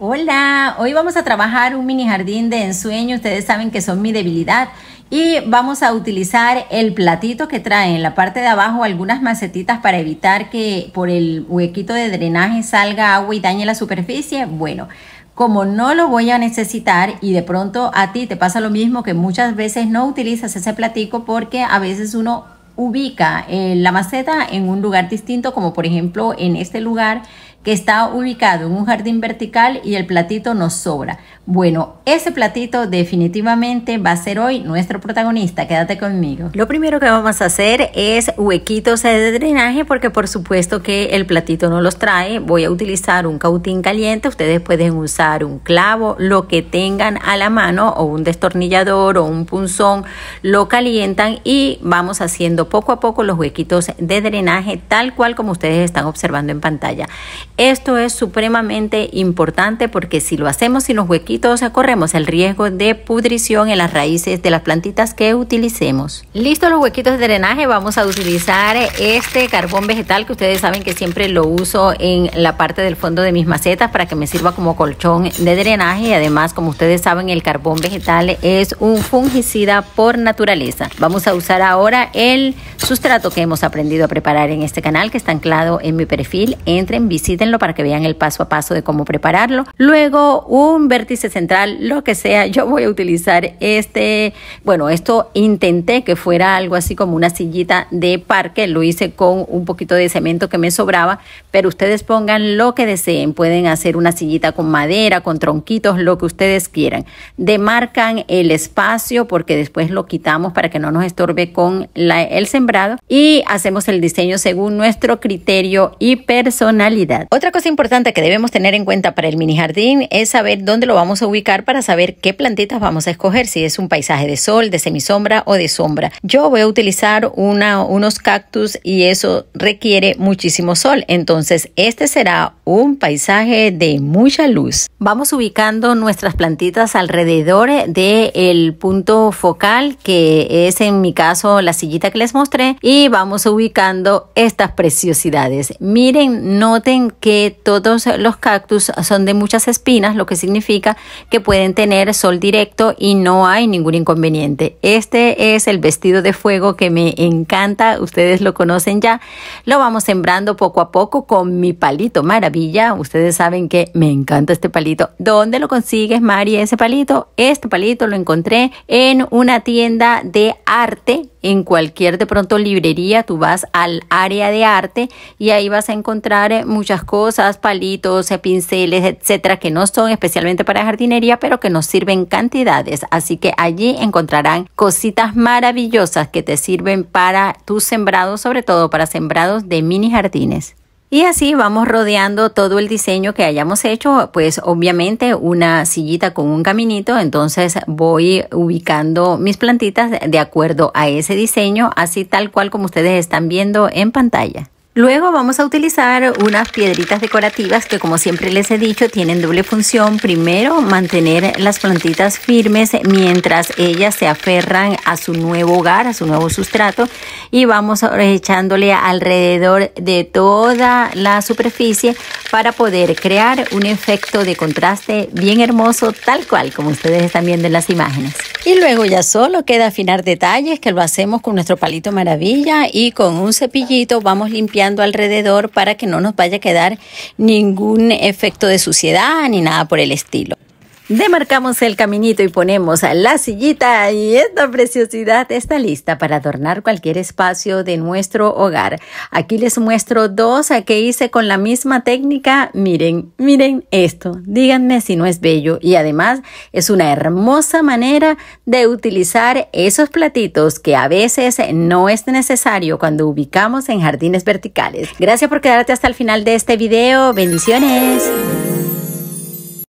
Hola, hoy vamos a trabajar un mini jardín de ensueño, ustedes saben que son mi debilidad y vamos a utilizar el platito que trae en la parte de abajo algunas macetitas para evitar que por el huequito de drenaje salga agua y dañe la superficie. Bueno, como no lo voy a necesitar y de pronto a ti te pasa lo mismo que muchas veces no utilizas ese platico porque a veces uno ubica eh, la maceta en un lugar distinto, como por ejemplo en este lugar que está ubicado en un jardín vertical y el platito nos sobra. Bueno, ese platito definitivamente va a ser hoy nuestro protagonista. Quédate conmigo. Lo primero que vamos a hacer es huequitos de drenaje porque por supuesto que el platito no los trae. Voy a utilizar un cautín caliente. Ustedes pueden usar un clavo, lo que tengan a la mano o un destornillador o un punzón. Lo calientan y vamos haciendo poco a poco los huequitos de drenaje tal cual como ustedes están observando en pantalla. Esto es supremamente importante porque si lo hacemos sin los huequitos, corremos el riesgo de pudrición en las raíces de las plantitas que utilicemos. Listo los huequitos de drenaje, vamos a utilizar este carbón vegetal que ustedes saben que siempre lo uso en la parte del fondo de mis macetas para que me sirva como colchón de drenaje y además, como ustedes saben, el carbón vegetal es un fungicida por naturaleza. Vamos a usar ahora el sustrato que hemos aprendido a preparar en este canal que está anclado en mi perfil. Entren, visiten para que vean el paso a paso de cómo prepararlo. Luego un vértice central, lo que sea, yo voy a utilizar este, bueno, esto intenté que fuera algo así como una sillita de parque, lo hice con un poquito de cemento que me sobraba, pero ustedes pongan lo que deseen, pueden hacer una sillita con madera, con tronquitos, lo que ustedes quieran. Demarcan el espacio porque después lo quitamos para que no nos estorbe con el sembrado y hacemos el diseño según nuestro criterio y personalidad. Otra cosa importante que debemos tener en cuenta para el mini jardín es saber dónde lo vamos a ubicar para saber qué plantitas vamos a escoger, si es un paisaje de sol, de semisombra o de sombra. Yo voy a utilizar unos cactus y eso requiere muchísimo sol, entonces este será un paisaje de mucha luz. Vamos ubicando nuestras plantitas alrededor del punto focal que es en mi caso la sillita que les mostré y vamos ubicando estas preciosidades. Miren, noten que todos los cactus son de muchas espinas, lo que significa que pueden tener sol directo y no hay ningún inconveniente. Este es el vestido de fuego que me encanta, ustedes lo conocen ya. Lo vamos sembrando poco a poco con mi palito maravilla. Ustedes saben que me encanta este palito. ¿Dónde lo consigues, Mari, ese palito? Este palito lo encontré en una tienda de arte en cualquier de pronto librería, tú vas al área de arte y ahí vas a encontrar eh, muchas cosas, palitos, eh, pinceles, etcétera, que no son especialmente para jardinería, pero que nos sirven cantidades. Así que allí encontrarán cositas maravillosas que te sirven para tus sembrados, sobre todo para sembrados de mini jardines. Y así vamos rodeando todo el diseño que hayamos hecho, pues obviamente una sillita con un caminito, entonces voy ubicando mis plantitas de acuerdo a ese diseño, así tal cual como ustedes están viendo en pantalla. Luego vamos a utilizar unas piedritas decorativas que como siempre les he dicho tienen doble función. Primero, mantener las plantitas firmes mientras ellas se aferran a su nuevo hogar, a su nuevo sustrato. Y vamos echándole alrededor de toda la superficie para poder crear un efecto de contraste bien hermoso tal cual como ustedes están viendo en las imágenes. Y luego ya solo queda afinar detalles que lo hacemos con nuestro palito maravilla y con un cepillito vamos limpiando alrededor para que no nos vaya a quedar ningún efecto de suciedad ni nada por el estilo. Demarcamos el caminito y ponemos la sillita y esta preciosidad está lista para adornar cualquier espacio de nuestro hogar. Aquí les muestro dos que hice con la misma técnica. Miren, miren esto. Díganme si no es bello y además es una hermosa manera de utilizar esos platitos que a veces no es necesario cuando ubicamos en jardines verticales. Gracias por quedarte hasta el final de este video. Bendiciones.